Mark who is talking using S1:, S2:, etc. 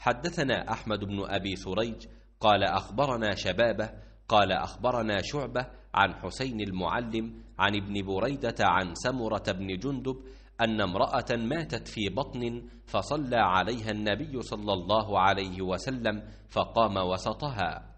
S1: حدثنا أحمد بن أبي ثريج
S2: قال أخبرنا شبابه قال أخبرنا شعبة عن حسين المعلم عن ابن بريدة عن سمرة بن جندب أن امرأة ماتت في بطن فصلى عليها النبي صلى الله عليه وسلم فقام
S1: وسطها